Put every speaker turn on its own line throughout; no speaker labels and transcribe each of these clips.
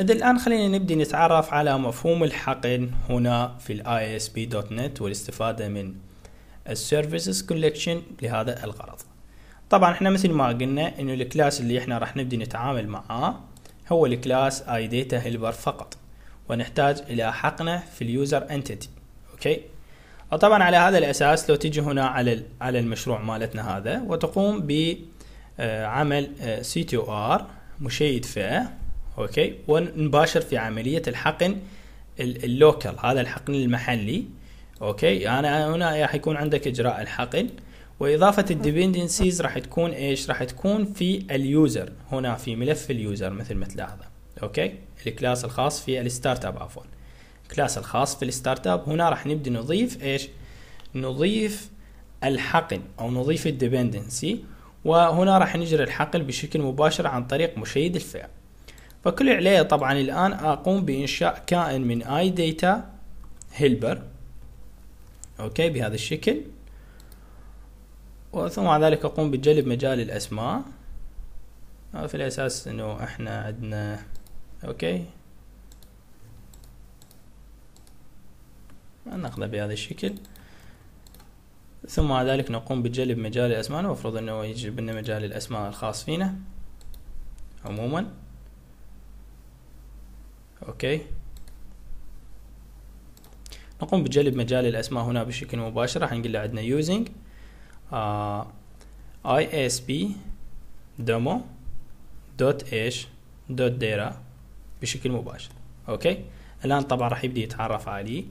إذا الآن خلينا نبدأ نتعرف على مفهوم الحقن هنا في الـ ISP.NET والاستفادة من الـ Services Collection لهذا الغرض طبعا احنا مثل ما قلنا انه الكلاس اللي احنا راح نبدأ نتعامل معاه هو الكلاس iData helper فقط ونحتاج الى حقنه في الـ User Entity اوكي وطبعا على هذا الاساس لو تيجي هنا على على المشروع مالتنا هذا وتقوم بعمل آه، آه، CTOR مشيد فئه اوكي ونباشر في عمليه الحقن اللوكل هذا الحقن المحلي اوكي انا هنا راح يكون عندك اجراء الحقن واضافه الديبندنسيز راح تكون ايش راح تكون في اليوزر هنا في ملف اليوزر مثل ما تلاحظ اوكي الكلاس الخاص في الستارت اب عفوا الكلاس الخاص في الستارت اب هنا راح نبدا نضيف ايش نضيف الحقن او نضيف الديبندنسي وهنا راح نجري الحقل بشكل مباشر عن طريق مشيد الفعل فكل عليه طبعا الآن أقوم بإنشاء كائن من اي داتا هيلبر أوكي بهذا الشكل وثم بعد ذلك أقوم بجلب مجال الأسماء آه، في الأساس إنه إحنا عندنا أوكي ناخذه بهذا الشكل ثم بعد ذلك نقوم بجلب مجال الأسماء المفروض أنه يجلب لنا مجال الأسماء الخاص فينا عموما اوكي نقوم بجلب مجال الاسماء هنا بشكل مباشر راح نقول له عندنا يوزنج اي اس بي دومو دوت ايش دوت ديرا بشكل مباشر اوكي الان طبعا راح يبدي يتعرف علي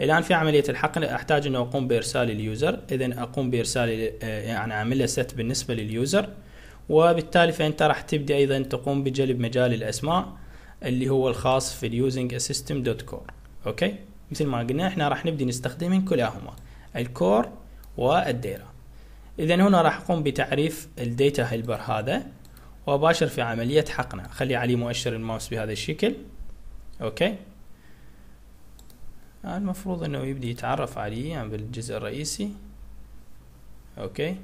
الان في عمليه الحقن احتاج انه اقوم بارسال اليوزر اذا اقوم بارسال آه، يعني اعمل له ست بالنسبه لليوزر وبالتالي فانت راح تبدي ايضا تقوم بجلب مجال الاسماء اللي هو الخاص في اليوزنج سيستم دوت كور اوكي مثل ما قلنا احنا راح نبدي نستخدمهم كلاهما الكور والديرا اذا هنا راح اقوم بتعريف الديتا هيلبر هذا وباشر في عمليه حقنه خلي علي مؤشر الماوس بهذا الشكل اوكي المفروض انه يبدي يتعرف عليه يعني بالجزء الرئيسي اوكي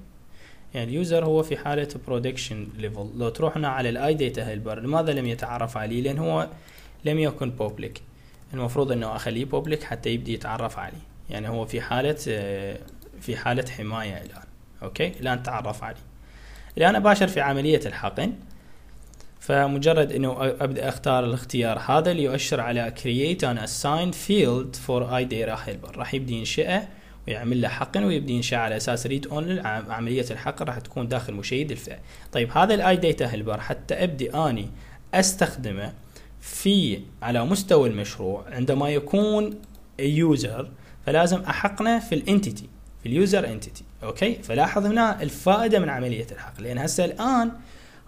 يعني اليوزر هو في حالة برودكشن ليفل لو تروح هنا على الاي داتا هيلبر لماذا لم يتعرف عليه لان هو لم يكن بوبليك المفروض انه اخليه بوبليك حتى يبدي يتعرف عليه يعني هو في حالة آه، في حالة حماية الان اوكي الان تعرف عليه الان اباشر في عملية الحقن فمجرد انه ابدا اختار الاختيار هذا اللي يؤشر على create an assigned field for iData helper راح يبدي ينشئه ويعمل له حقن ويبدي ينشأ على اساس ريد اونلي عمليه الحقن راح تكون داخل مشيد الفئه طيب هذا الاي ديتا هيلبر حتى ابدي اني استخدمه في على مستوى المشروع عندما يكون يوزر فلازم احقنه في الانتيتي في اليوزر انتيتي اوكي فلاحظ هنا الفائده من عمليه الحقن لان هسه الان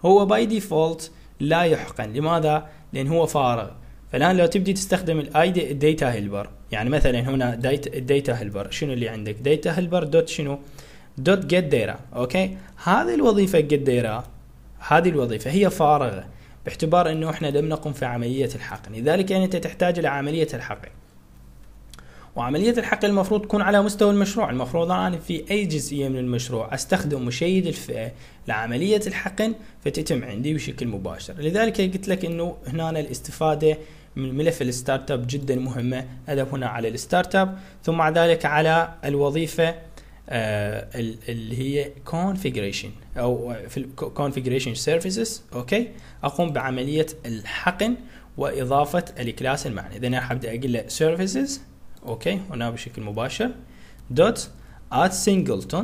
هو باي ديفولت لا يحقن لماذا لان هو فارغ فالان لو تبدي تستخدم الاي ديتا هيلبر يعني مثلا هنا داتا, داتا هيلبر شنو اللي عندك داتا هيلبر دوت شنو دوت جيت ديرا اوكي هذه الوظيفه جيت ديرا هذه الوظيفه هي فارغه باعتبار انه احنا لم نقم في عمليه الحقن لذلك يعني انت تحتاج الى عمليه الحقن وعملية الحق المفروض تكون على مستوى المشروع المفروض أنا في أي جزئية من المشروع أستخدم مشيد الفئة لعملية الحقن فتتم عندي بشكل مباشر لذلك قلت لك أنه هنا الاستفادة من ملف الستارت اب جدا مهمة أذهب هنا على الستارت اب ثم مع ذلك على الوظيفة آه، اللي هي configuration أو في configuration services أوكي أقوم بعملية الحقن وإضافة الكلاس المعنى إذا أنا حبدأ أقول له services اوكي هنا بشكل مباشر دوت at singleton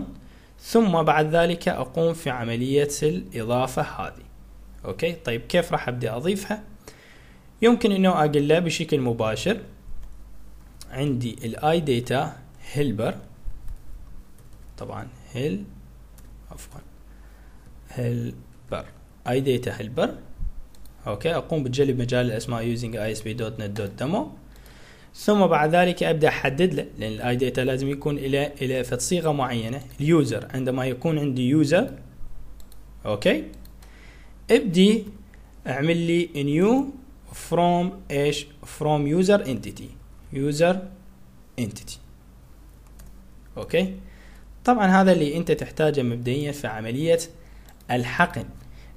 ثم بعد ذلك اقوم في عمليه الاضافه هذه اوكي طيب كيف راح ابدا اضيفها يمكن انه اقول له بشكل مباشر عندي الاي داتا هيلبر طبعا هيل عفوا هيلبر اي داتا هيلبر اوكي اقوم بتجلب مجال الاسماء using isp.net.demo ثم بعد ذلك ابدا احدد له لان الاي داتا لازم يكون الى الى فد صيغه معينه اليوزر عندما يكون عندي يوزر اوكي ابدي اعمل لي نيو فروم ايش فروم يوزر انتيتي يوزر انتيتي اوكي طبعا هذا اللي انت تحتاجه مبدئيا في عمليه الحقن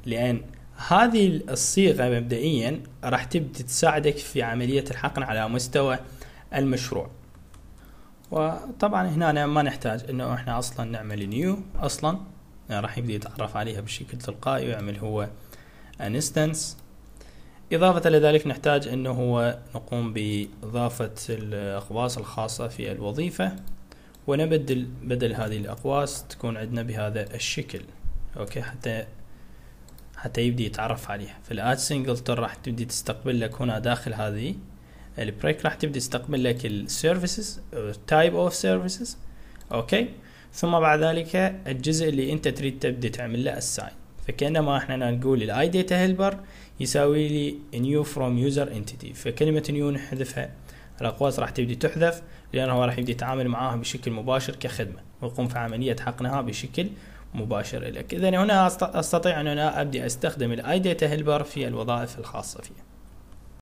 لان هذه الصيغه مبدئيا راح تبدي تساعدك في عمليه الحقن على مستوى المشروع وطبعا هنا أنا ما نحتاج انه احنا اصلا نعمل نيو اصلا يعني راح يبدا يتعرف عليها بشكل تلقائي ويعمل هو انستنس إضافة لذلك نحتاج أنه هو نقوم بإضافة الأقواس الخاصة في الوظيفة ونبدل بدل هذه الأقواس تكون عندنا بهذا الشكل أوكي حتى حتى يبدي يتعرف عليها في الاد سنجلتون راح تبدي تستقبل لك هنا داخل هذه البريك راح تبدي تستقبل لك السيرفيسز تايب اوف سيرفيسز اوكي ثم بعد ذلك الجزء اللي انت تريد تبدي تعمل له الساين فكانما احنا نقول الاي داتا هيلبر يساوي لي نيو فروم يوزر انتيتي فكلمه نيو نحذفها الاقواس راح تبدي تحذف لانه هو راح يبدي يتعامل معاها بشكل مباشر كخدمه ويقوم في عمليه حقنها بشكل مباشر لك إذا هنا أستطيع أن أنا أبدأ أستخدم الآي داتا هيلبر في الوظائف الخاصة فيه